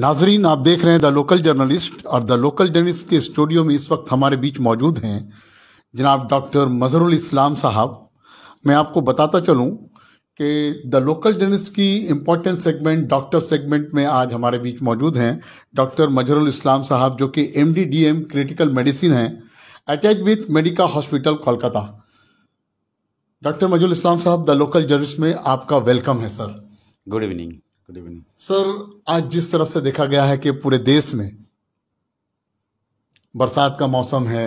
नाजरीन आप देख रहे हैं द लोकल जर्नलिस्ट और द लोकल जर्नलिस्ट के स्टूडियो में इस वक्त हमारे बीच मौजूद हैं जनाब डॉक्टर मज़रुल इस्लाम साहब मैं आपको बताता चलूं कि द लोकल जर्नलिस्ट की इम्पोर्टेंट सेगमेंट डॉक्टर सेगमेंट में आज हमारे बीच मौजूद हैं डॉक्टर मजरुल इस्लाम साहब जो कि M D D M critical medicine हैं attach with Medica hospital Kolkata doctor Mazharul Islam साहब द लोकल जर्नलिस्ट में आपका वेलकम है sir good evening good evening sir आज जिस तरह से देखा गया है कि पूरे देश में बरसात का मौसम है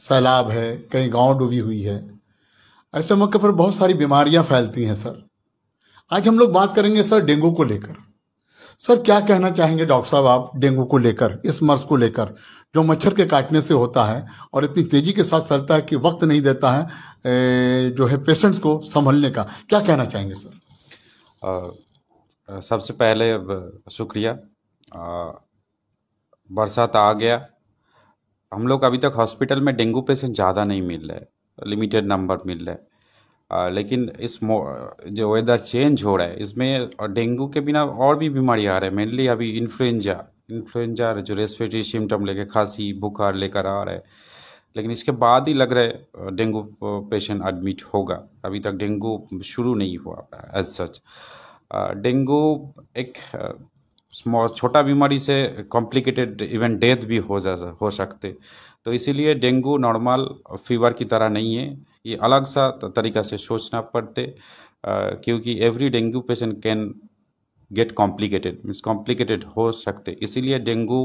सैलाब है कहीं गांव डूबी हुई है ऐसे मौके पर बहुत सारी बीमारियां फैलती हैं सर आज हम लोग बात करेंगे सर डेंगू को लेकर सर क्या कहना चाहेंगे डॉक्टर साहब आप डेंगू को लेकर इस मर्ज को लेकर जो मच्छर के काटने से होता है और इतनी तेजी के साथ फैलता है कि वक्त नहीं देता है जो है पेशेंट्स को संभलने का क्या कहना चाहेंगे सर uh, सबसे पहले अब शुक्रिया बरसात आ गया हम लोग अभी तक हॉस्पिटल में डेंगू पेशेंट ज़्यादा नहीं मिल रहे लिमिटेड नंबर मिल रहे लेकिन इस जो वेदर चेंज हो रहा है इसमें डेंगू के बिना और भी बीमारी आ रहे हैं मेनली अभी इन्फ्लुएंजा इन्फ्लुएंजा जो रेस्पिरेटरी सिम्टम लेके खांसी बुखार लेकर आ रहा है लेकिन इसके बाद ही लग रहा है डेंगू पेशेंट एडमिट होगा अभी तक डेंगू शुरू नहीं हुआ एज सच डेंगू एक छोटा बीमारी से कॉम्प्लिकेटेड इवन डेथ भी हो जा हो सकते तो इसीलिए डेंगू नॉर्मल फीवर की तरह नहीं है ये अलग सा तरीका से सोचना पड़ते क्योंकि every dengue patient can get complicated means complicated हो सकते इसीलिए डेंगू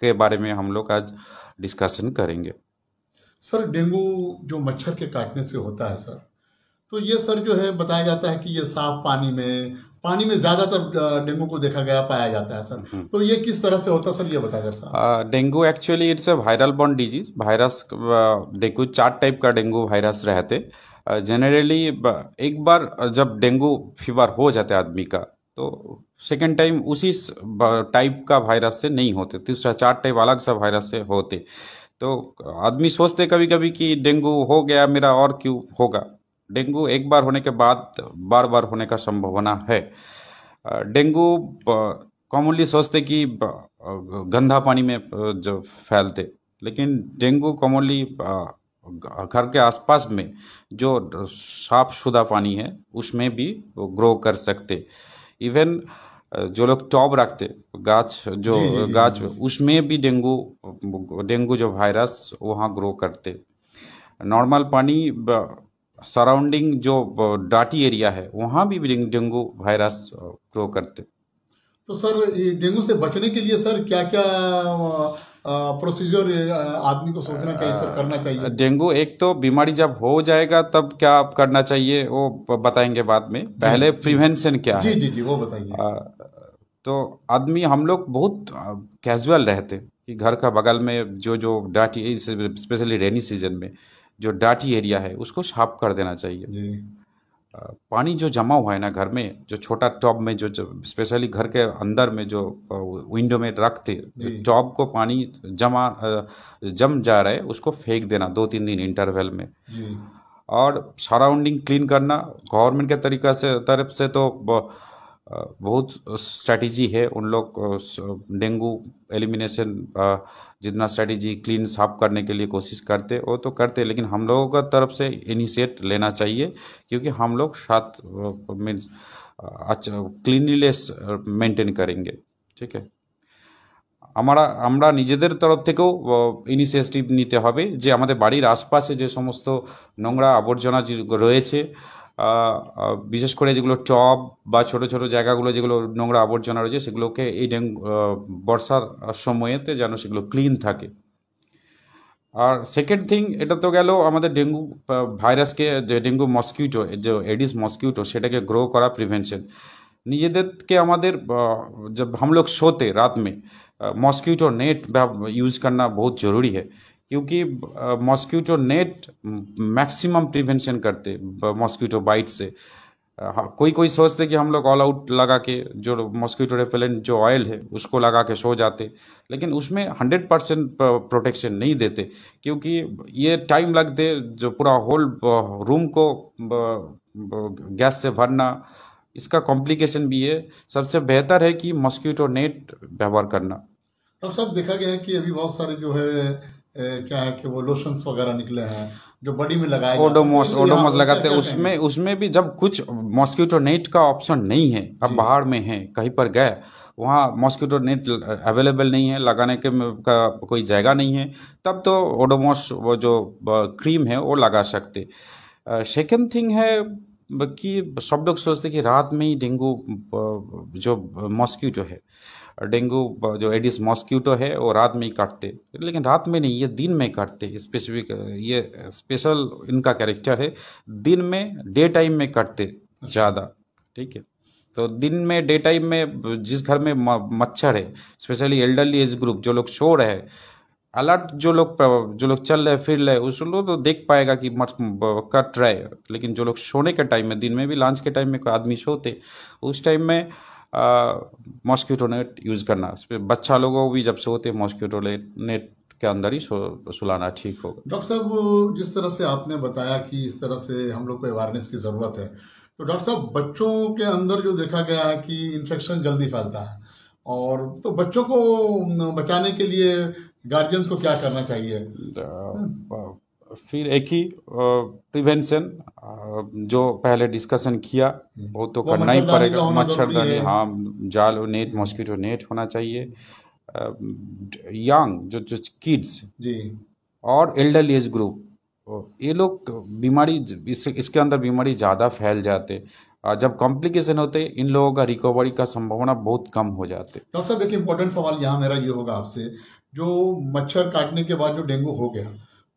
के बारे में हम लोग आज डिस्कशन करेंगे सर डेंगू जो मच्छर के काटने से होता है सर तो ये सर जो है बताया जाता है कि ये साफ पानी में पानी में ज़्यादातर डेंगू को देखा गया पाया जाता है सर हम्म। तो ये किस तरह से होता है सर ये बता sir dengue actually it's a viral बॉन्ड डिजीज वायरस डेंगू चार टाइप का डेंगू वायरस रहते जनरली एक बार जब डेंगू फीवर हो जाता है आदमी का तो सेकेंड टाइम उसी टाइप का वायरस से नहीं होते तीसरा चार टाइप अलग सा वायरस से होते तो आदमी सोचते कभी कभी कि डेंगू हो गया मेरा और क्यों होगा डेंगू एक बार होने के बाद बार बार होने का संभावना है डेंगू कॉमनली सोचते कि गंदा पानी में जो फैलते लेकिन डेंगू कॉमनली घर के आसपास में जो साफ शुदा पानी है उसमें भी ग्रो कर सकते इवन जो लोग टॉप रखते गाछ जो गाछ उसमें भी डेंगू डेंगू जो वायरस वहाँ ग्रो करते नॉर्मल पानी सराउंडिंग जो डाटी एरिया है वहाँ भी डेंगू वायरस ग्रो करते तो सर डेंगू से बचने के लिए सर क्या क्या प्रोसीजर आदमी को सोचना चाहिए सर करना चाहिए डेंगू एक तो बीमारी जब हो जाएगा तब क्या आप करना चाहिए वो बताएंगे बाद में पहले प्रिवेंशन क्या जी, है जी जी वो बताइए तो आदमी हम लोग बहुत कैजुअल रहते कि घर का बगल में जो जो डाटी स्पेशली रेनी सीजन में जो डाटी एरिया है उसको साफ कर देना चाहिए जी। पानी जो जमा हुआ है ना घर में जो छोटा टॉप में जो, स्पेशली घर के अंदर में जो विंडो में रखते टॉप को पानी जमा जम जा रहा है उसको फेंक देना दो तीन दिन इंटरवल में और सराउंडिंग क्लीन करना गवर्नमेंट के तरीका से तरफ से तो बहुत स्ट्रैटेजी है उन लोग डेंगू एलिमिनेशन जितना स्ट्रैटेजी क्लीन साफ करने के लिए कोशिश करते वो तो करते लेकिन हम लोगों का तरफ से इनिशिएट लेना चाहिए क्योंकि हम लोग साथ मीन्स अच्छा क्लिनलीनेस मेंटेन करेंगे ठीक है हमारा আমরা নিজেদের তরফ থেকেও ইনিশিয়েটিভ নিতে হবে যে আমাদের বাড়ির আশপাশে যে সমস্ত নোংরা বিশেষ করে যেগুলো টব বা ছোট ছোট জায়গাগুলো যেগুলো নোংরা আবর্জনা রয়েছে সেগুলোকে এই ডেঙ্গু বর্ষার সময়েতে যেন সেগুলো ক্লিন থাকে আর সেকেন্ড থিং এটা তো গেল আমাদের ডেঙ্গু ভাইরাসকে যে ডেঙ্গু মসকিউটো যে এডিস মসকিউটো সেটাকে গ্রো করা প্রিভেনশন নিজেদেরকে আমাদের যে हम শোতে রাত रात में নেট नेट यूज़ करना बहुत ज़रूरी क्योंकि मॉस्क्यूटो नेट मैक्सिमम प्रिवेंशन करते मॉस्क्यूटो बाइट से हाँ, कोई कोई सोचते कि हम लोग ऑल आउट लगा के जो मॉस्क्यूटो रेपेलेंट जो ऑयल है उसको लगा के सो जाते लेकिन उसमें हंड्रेड परसेंट प्रोटेक्शन नहीं देते क्योंकि ये टाइम लगते जो पूरा होल रूम को गैस से भरना इसका कॉम्प्लिकेशन भी है सबसे बेहतर है कि मॉस्क्यूटो नेट व्यवहार करना अब सब देखा गया है कि अभी बहुत सारे जो है क्या है कि वो लोशंस वगैरह निकले हैं जो बॉडी में लगाए ओडोमोस तो ओडोमोस लगाते हैं उसमें उसमें भी जब कुछ मॉस्क्यूटो नेट का ऑप्शन नहीं है अब बाहर में है कहीं पर गए वहाँ मॉस्किटो नेट अवेलेबल नहीं है लगाने के का कोई जगह नहीं है तब तो ओडोमोस वो जो क्रीम है वो लगा सकते सेकेंड थिंग है कि सब लोग सोचते कि रात में ही डेंगू जो मॉस्क्यूटो है डेंगू जो एडिस मॉस्क्यूटो है वो रात में ही काटते लेकिन रात में नहीं ये दिन में काटते स्पेसिफिक ये स्पेशल इनका कैरेक्टर है दिन में डे टाइम में काटते ज़्यादा ठीक है तो दिन में डे टाइम में जिस घर में मच्छर है स्पेशली एल्डरली एज ग्रुप जो लोग शोर है अलर्ट जो लोग जो लोग चल रहे फिर रहे उस लोग तो देख पाएगा कि मत कट रहा है लेकिन जो लोग सोने के टाइम में दिन में भी लंच के टाइम में कोई आदमी सोते उस टाइम में मॉस्क्यूटो नेट यूज़ करना बच्चा लोगों भी जब सोते मॉस्क्यूटो नेट के अंदर ही सुलाना ठीक होगा डॉक्टर साहब जिस तरह से आपने बताया कि इस तरह से हम लोग को अवेयरनेस की ज़रूरत है तो डॉक्टर साहब बच्चों के अंदर जो देखा गया है कि इन्फेक्शन जल्दी फैलता है और तो बच्चों को बचाने के लिए गार्जियंस को क्या करना चाहिए uh, फिर एक ही प्रिवेंशन uh, uh, जो पहले डिस्कशन किया हम्म। वो तो करना ही पड़ेगा मच्छरदानी हाँ जाल और नेट मॉस्किटो नेट होना चाहिए यंग जो जो किड्स और एल्डरली एज ग्रुप ये लोग बीमारी इस, इसके अंदर बीमारी ज़्यादा फैल जाते जब कॉम्प्लिकेशन होते इन लोगों का रिकवरी का संभावना बहुत कम हो जाते डॉक्टर साहब एक इम्पोर्टेंट सवाल यहाँ मेरा ये होगा आपसे जो मच्छर काटने के बाद जो डेंगू हो गया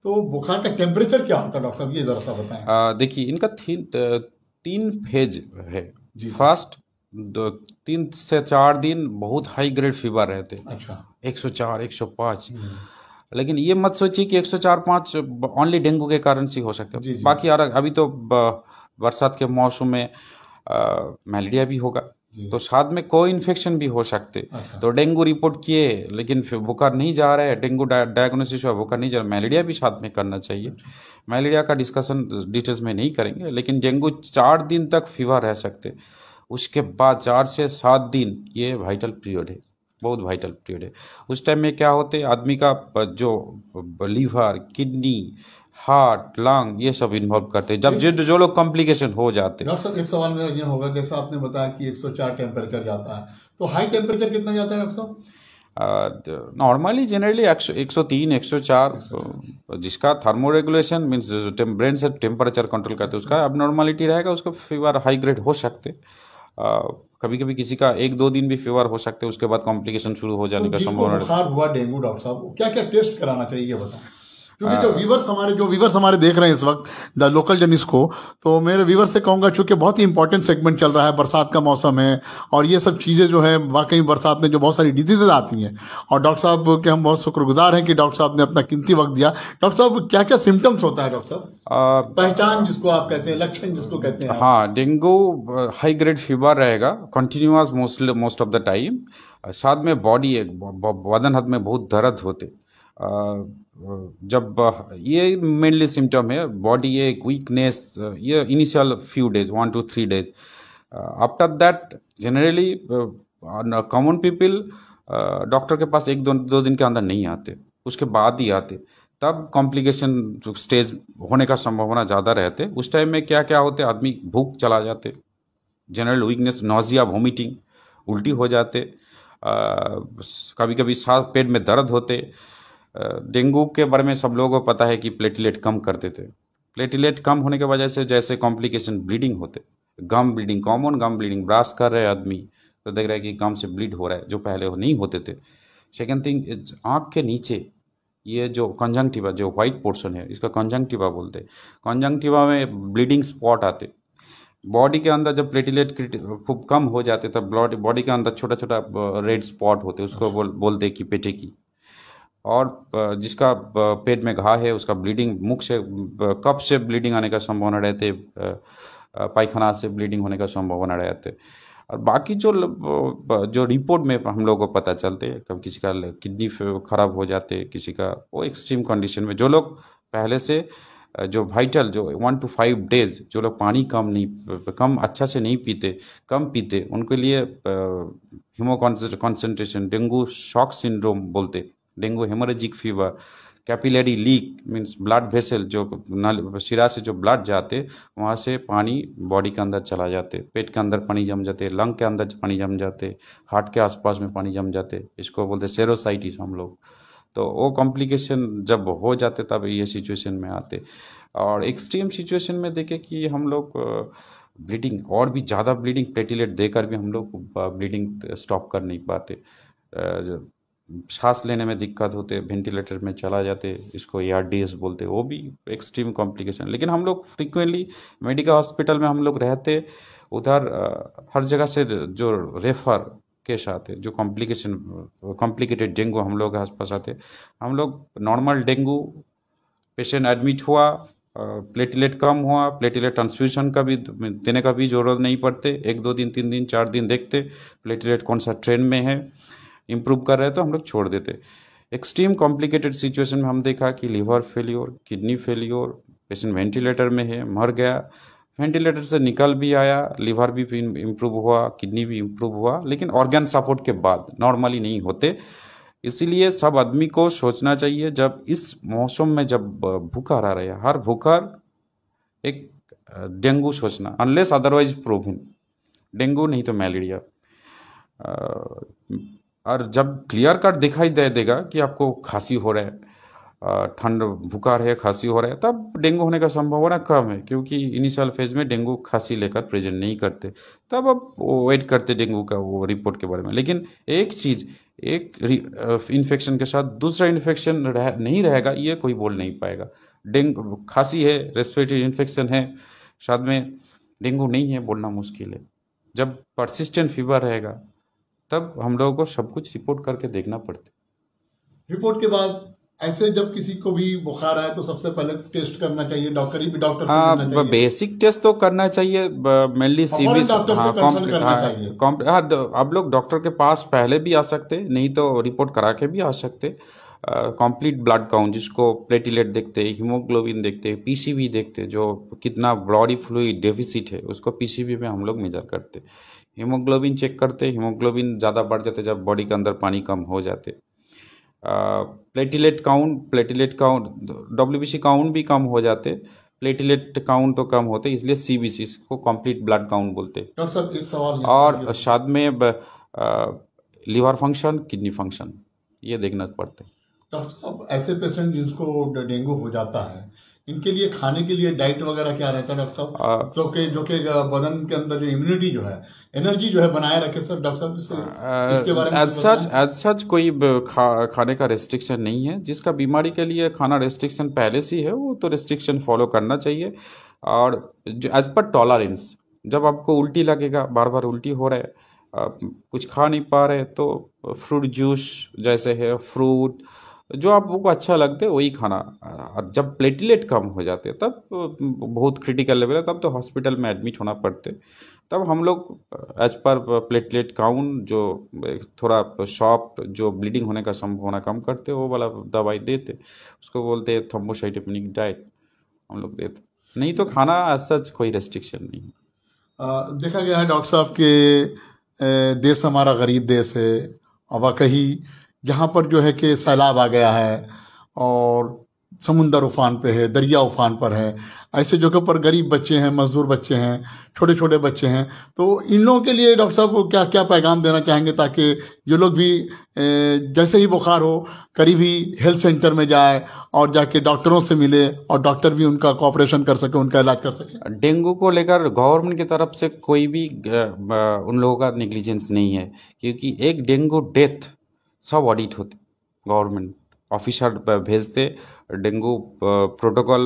तो बुखार का टेम्परेचर क्या होता है डॉक्टर साहब ये ज़रा सा बताएं देखिए इनका तीन तीन फेज है फर्स्ट दो तीन से चार दिन बहुत हाई ग्रेड फीवर रहते अच्छा एक एक सौ चार सौ पाँच हम्म। लेकिन ये मत सोचिए कि एक सौ चार पाँच ओनली डेंगू के कारण से हो सकते हैं बाकी यार अभी तो बरसात के मौसम में मलेरिया भी होगा तो साथ में को इन्फेक्शन भी हो सकते अच्छा। तो डेंगू रिपोर्ट किए लेकिन फिर बुखार नहीं जा रहा है डेंगू डायग्नोसिस हुआ बुखार नहीं जा रहा मलेरिया भी साथ में करना चाहिए मलेरिया अच्छा। का डिस्कशन डिटेल्स में नहीं करेंगे लेकिन डेंगू चार दिन तक फीवर रह सकते उसके बाद चार से सात दिन ये वाइटल पीरियड है बहुत वाइटल पीरियड है उस टाइम में क्या होते आदमी का जो लीवर किडनी हार्ट लंग ये सब इन्वॉल्व करते हैं जब जो जो लोग कॉम्प्लिकेशन हो जाते हैं डॉक्टर एक सवाल मेरा ये होगा जैसा आपने बताया कि 104 टेम्परेचर जाता है तो हाई टेम्परेचर कितना जाता है डॉक्टर साहब नॉर्मली जनरली तो एक एक सौ तीन सौ चार जिसका थर्मोरेगुलेशन मीन्स ब्रेन से टेम्परेचर कंट्रोल करते हैं उसका अब नॉर्मलिटी रहेगा उसका फीवर हाई ग्रेड हो सकते कभी कभी किसी का एक दो दिन भी फीवर हो सकते उसके बाद कॉम्प्लिकेशन शुरू हो जाने तो का संभावना हुआ डेंगू डॉक्टर साहब क्या क्या टेस्ट कराना चाहिए बताएं क्योंकि जो व्यूवर्स हाँ। हमारे जो व्यूवर्स हमारे देख रहे हैं इस वक्त द लोकल जनिस को तो मेरे व्यूवर्स से कहूँगा चूंकि बहुत ही इंपॉर्टेंट सेगमेंट चल रहा है बरसात का मौसम है और ये सब चीज़ें जो है वाकई बरसात में जो बहुत सारी डिजीजेज आती हैं और डॉक्टर साहब के हम बहुत शुक्रगुजार हैं कि डॉक्टर साहब ने अपना कीमती वक्त दिया डॉक्टर साहब क्या क्या सिम्टम्स होता है डॉक्टर साहब पहचान जिसको आप कहते हैं लक्षण जिसको कहते हैं हाँ डेंगू हाई ग्रेड फीवर रहेगा continuous most most of the time साथ में बॉडी एक बदन हद में बहुत दर्द होते जब ये मेनली सिम्टम है बॉडी एक वीकनेस ये initial few days one two three days after that generally common people doctor के पास एक दो दो दिन के अंदर नहीं आते उसके बाद ही आते तब कॉम्प्लिकेशन स्टेज होने का संभावना ज़्यादा रहते उस टाइम में क्या क्या होते आदमी भूख चला जाते जनरल वीकनेस नोजिया वोमिटिंग उल्टी हो जाते कभी कभी सा पेट में दर्द होते डेंगू के बारे में सब लोगों को पता है कि प्लेटलेट कम करते थे प्लेटलेट कम होने के वजह से जैसे कॉम्प्लिकेशन ब्लीडिंग होते gum bleeding common gum bleeding brush कर रहे आदमी तो देख रहे हैं कि गम से ब्लीड हो रहा है जो पहले वो नहीं होते थे सेकेंड थिंग आँख के नीचे ये जो कंजंक्टिवा जो वाइट पोर्शन है इसका कंजंक्टिवा बोलते हैं कंजंक्टिवा में ब्लीडिंग स्पॉट आते बॉडी के अंदर जब प्लेटलेट खूब कम हो जाते तब बॉडी के अंदर छोटा छोटा रेड स्पॉट होते उसको अच्छा। बोल बोलते कि पेटे की और जिसका पेट में घा है उसका ब्लीडिंग मुख से कप से ब्लीडिंग आने का संभावना रहते पायखाना से ब्लीडिंग होने का संभावना रहते और बाकी जो जो रिपोर्ट में हम लोगों को पता चलते कब किसी का किडनी खराब हो जाते किसी का वो एक्सट्रीम कंडीशन में जो लोग पहले से जो वाइटल जो वन टू फाइव डेज जो लोग पानी कम नहीं कम अच्छा से नहीं पीते कम पीते उनके लिए haemoconcentration dengue shock syndrome बोलते dengue haemorrhagic fever capillary leak means blood vessel जो नल सिरा से जो ब्लड जाते वहाँ से पानी बॉडी के अंदर चला जाते पेट के अंदर पानी जम जाते लंग के अंदर पानी जम जाते हार्ट के आसपास में पानी जम जाते इसको बोलते सेरोसाइटिस हम लोग तो वो कॉम्प्लिकेशन जब हो जाते तब ये सिचुएशन में आते और एक्सट्रीम सिचुएशन में देखे कि हम लोग ब्लीडिंग और भी ज़्यादा ब्लीडिंग प्लेटिलेट देकर भी हम लोग ब्लीडिंग स्टॉप कर नहीं पाते सांस लेने में दिक्कत होते वेंटिलेटर में चला जाते इसको ए आर डी एस बोलते वो भी एक्सट्रीम कॉम्प्लिकेशन लेकिन हम लोग फ्रिक्वेंटली मेडिकल हॉस्पिटल में हम लोग रहते उधर हर जगह से जो रेफर केस आते जो कॉम्प्लिकेशन कॉम्प्लिकेटेड डेंगू हम लोग आसपास आते हम लोग नॉर्मल डेंगू पेशेंट एडमिट हुआ प्लेटलेट कम हुआ प्लेटलेट ट्रांसफ्यूशन का भी देने का भी जरूरत नहीं पड़ते एक दो दिन तीन दिन चार दिन देखते प्लेटलेट कौन सा ट्रेन में है इम्प्रूव कर रहे तो हम लोग छोड़ देते एक्सट्रीम कॉम्प्लिकेटेड सिचुएशन में हम देखा कि liver failure kidney failure patient ventilator में है मर गया वेंटिलेटर से निकल भी आया लीवर भी इम्प्रूव हुआ किडनी भी इम्प्रूव हुआ लेकिन ऑर्गेन सपोर्ट के बाद नॉर्मली नहीं होते इसीलिए सब आदमी को सोचना चाहिए जब इस मौसम में जब भूखर आ रहा है हर भूखर एक डेंगू सोचना अनलेस अदरवाइज प्रोविन डेंगू नहीं तो मलेरिया और जब क्लियर कट दिखाई दे देगा कि आपको खांसी हो रहा है ठंड बुखार है खांसी हो रहा है तब डेंगू होने का संभावना कम है क्योंकि इनिशियल फेज में डेंगू खांसी लेकर प्रेजेंट नहीं करते तब आप वेट करते डेंगू का वो रिपोर्ट के बारे में लेकिन एक चीज़ एक इन्फेक्शन के साथ दूसरा इन्फेक्शन रह, नहीं रहेगा ये कोई बोल नहीं पाएगा डेंगू खांसी है रेस्पिरेटरी इन्फेक्शन है साथ में डेंगू नहीं है बोलना मुश्किल है जब परसिस्टेंट फीवर रहेगा तब हम लोगों को सब कुछ रिपोर्ट करके देखना पड़ता रिपोर्ट के बाद ऐसे जब किसी को भी बुखार आए तो सबसे पहले टेस्ट करना चाहिए डॉक्टर ही भी डॉक्टर हाँ बेसिक टेस्ट तो करना चाहिए मेनली सीबीएस हाँ आप हाँ, हाँ, लोग डॉक्टर के पास पहले भी आ सकते नहीं तो रिपोर्ट करा के भी आ सकते कंप्लीट ब्लड काउंट जिसको प्लेटिलेट देखते हैं हीमोग्लोबिन देखते हैं पीसीबी देखते हैं जो कितना ब्लॉडी फ्लूड डेफिसिट है उसको पीसीबी में हम लोग मेजर करते हैं हीमोग्लोबिन चेक करते हीमोग्लोबिन ज़्यादा बढ़ जाते जब बॉडी के अंदर पानी कम हो जाते platelet count platelet count W count भी कम हो जाते प्लेटिलेट काउंट तो कम होते इसलिए सी बी सी इसको कम्प्लीट ब्लड काउंट बोलते हैं और शायद में लीवर फंक्शन किडनी फंक्शन ये देखना पड़ता है डॉक्टर साहब ऐसे पेशेंट जिनको डेंगू हो जाता है इनके लिए खाने के लिए डाइट वगैरह क्या रहता है डॉक्टर साहब हाँ। जो के जो के बदन के अंदर जो इम्यूनिटी जो है एनर्जी जो है बनाए रखे सर डॉक्टर साहब इसके बारे में सच सच कोई खा, खाने का रेस्ट्रिक्शन नहीं है जिसका बीमारी के लिए खाना रेस्ट्रिक्शन पहले से है वो तो रेस्ट्रिक्शन फॉलो करना चाहिए और जो एज पर टॉलरेंस जब आपको उल्टी लगेगा बार बार उल्टी हो रहा है आप कुछ खा नहीं पा रहे तो फ्रूट जूस जैसे है फ्रूट जो आपको अच्छा लगता है वही खाना और जब प्लेटलेट कम हो जाते तब बहुत क्रिटिकल लेवल है तब तो हॉस्पिटल में एडमिट होना पड़ते तब हम लोग एज पर प्लेटलेट काउंट जो थोड़ा शॉप जो ब्लीडिंग होने का संभावना कम करते वो वाला दवाई देते उसको बोलते हैं डाइट हम लोग देते नहीं तो खाना एज सच कोई रेस्ट्रिक्शन नहीं आ, देखा गया है डॉक्टर साहब के देश हमारा गरीब देश है और वाकई जहाँ पर जो है कि सैलाब आ गया है और समुंदर उफान पे है दरिया उफान पर है ऐसे जगह पर गरीब बच्चे हैं मजदूर बच्चे हैं छोटे छोटे बच्चे हैं तो इन लोगों के लिए डॉक्टर साहब क्या क्या पैगाम देना चाहेंगे ताकि ये लोग भी जैसे ही बुखार हो करीबी हेल्थ सेंटर में जाए और जाके डॉक्टरों से मिले और डॉक्टर भी उनका कॉपरेशन कर सके उनका इलाज कर सके डेंगू को लेकर गवर्नमेंट की तरफ से कोई भी उन लोगों का निग्लिजेंस नहीं है क्योंकि एक डेंगू डेथ सब ऑडिट होते गवर्नमेंट ऑफिसर भेजते डेंगू प्रोटोकॉल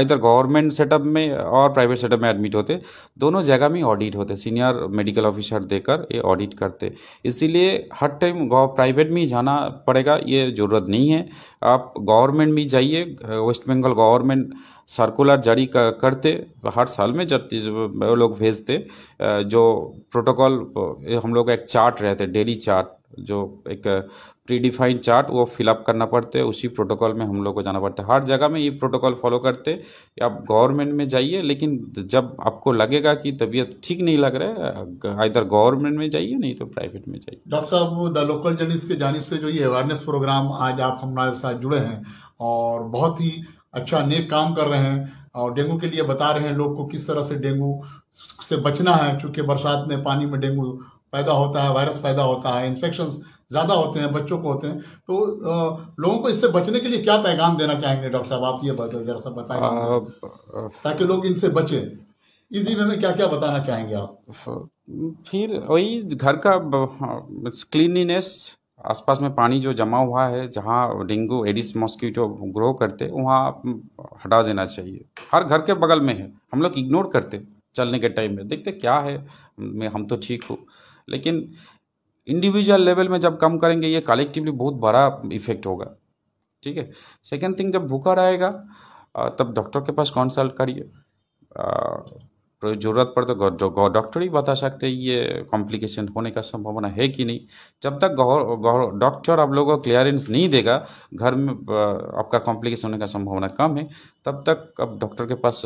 इधर गवर्नमेंट सेटअप में और प्राइवेट सेटअप में एडमिट होते दोनों जगह में ऑडिट होते सीनियर मेडिकल ऑफिसर देकर ये ऑडिट करते इसीलिए हर टाइम प्राइवेट में ही जाना पड़ेगा ये ज़रूरत नहीं है आप गवर्नमेंट भी जाइए वेस्ट बंगाल गवर्नमेंट सर्कुलर जारी करते हर साल में जब वो लोग भेजते जो प्रोटोकॉल हम लोग एक चार्ट रहते डेली चार्ट जो एक प्रीडिफाइन चार्ट वो फिलअप करना पड़ते है उसी प्रोटोकॉल में हम लोग को जाना पड़ता है हर जगह में ये प्रोटोकॉल फॉलो करते आप गवर्नमेंट में जाइए लेकिन जब आपको लगेगा कि तबीयत ठीक नहीं लग रहा है इधर गवर्नमेंट में जाइए नहीं तो प्राइवेट में जाइए डॉक्टर साहब द लोकल जर्निस के जानब से जो ये अवेयरनेस प्रोग्राम आज आप हमारे साथ जुड़े हैं और बहुत ही अच्छा नेक काम कर रहे हैं और डेंगू के लिए बता रहे हैं लोग को किस तरह से डेंगू से बचना है चूंकि बरसात में पानी में डेंगू पैदा होता है वायरस पैदा होता है इन्फेक्शन ज़्यादा होते हैं बच्चों को होते हैं तो लोगों को इससे बचने के लिए क्या पैगाम देना चाहेंगे डॉक्टर साहब आप ये जरा सा बताएं ताकि लोग इनसे बचें इसी में क्या क्या बताना चाहेंगे आप फिर वही घर का क्लिनिनेस आसपास में पानी जो जमा हुआ है जहाँ डेंगू एडिस मॉस्किटो ग्रो करते वहाँ हटा देना चाहिए हर घर के बगल में है हम लोग इग्नोर करते चलने के टाइम में देखते क्या है मैं हम तो ठीक हूँ लेकिन इंडिविजुअल लेवल में जब कम करेंगे ये कलेक्टिवली बहुत बड़ा इफेक्ट होगा ठीक है सेकेंड थिंग जब भूखा रहेगा तब डॉक्टर के पास कंसल्ट करिए ज़रूरत पड़े तो डॉक्टर तो ही बता सकते हैं ये कॉम्प्लिकेशन होने का संभावना है कि नहीं जब तक डॉक्टर आप लोगों को क्लियरेंस नहीं देगा घर में आपका कॉम्प्लिकेशन होने का संभावना कम है तब तक आप डॉक्टर के पास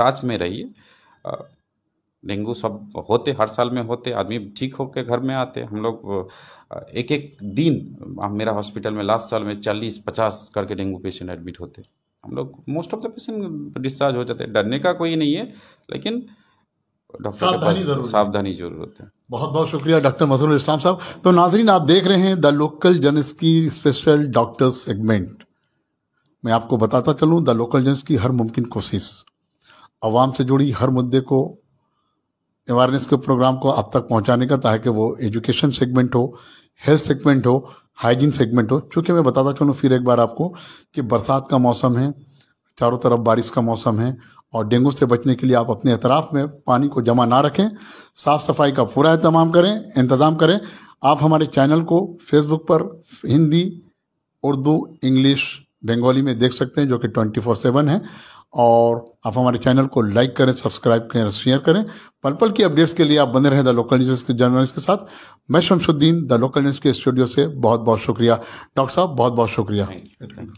टच में रहिए डेंगू सब होते हर साल में होते आदमी ठीक होकर घर में आते हम लोग एक एक दिन मेरा हॉस्पिटल में लास्ट साल में चालीस पचास करके डेंगू पेशेंट एडमिट होते हम लोग most of the patient discharge हो जाते हैं डरने का कोई नहीं है लेकिन डॉक्टर सावधानी जरूरत है बहुत बहुत शुक्रिया डॉक्टर मजहर इस्लाम साहब तो नाजरीन आप देख रहे हैं द लोकल जनस की स्पेशल डॉक्टर सेगमेंट मैं आपको बताता चलूँ द लोकल जनस की हर मुमकिन कोशिश आवाम से जुड़ी हर मुद्दे को अवेयरनेस के प्रोग्राम को आप तक पहुंचाने का ताकि वो एजुकेशन सेगमेंट हो हेल्थ सेगमेंट हो हाइजीन सेगमेंट हो चूँकि मैं बताता चलूँ फिर एक बार आपको कि बरसात का मौसम है चारों तरफ बारिश का मौसम है और डेंगू से बचने के लिए आप अपने अतराफ़ में पानी को जमा ना रखें साफ़ सफाई का पूरा एहतमाम करें इंतज़ाम करें आप हमारे चैनल को फेसबुक पर हिंदी उर्दू इंग्लिश बंगाली में देख सकते हैं जो कि ट्वेंटी फोर सेवन है और आप हमारे चैनल को लाइक करें सब्सक्राइब करें शेयर करें पल पल की अपडेट्स के लिए आप बने रहें द लोकल न्यूज़ के जर्नलिस्ट के साथ मैं शमशुद्दीन द लोकल न्यूज़ के स्टूडियो से बहुत बहुत शुक्रिया डॉक्टर साहब बहुत बहुत शुक्रिया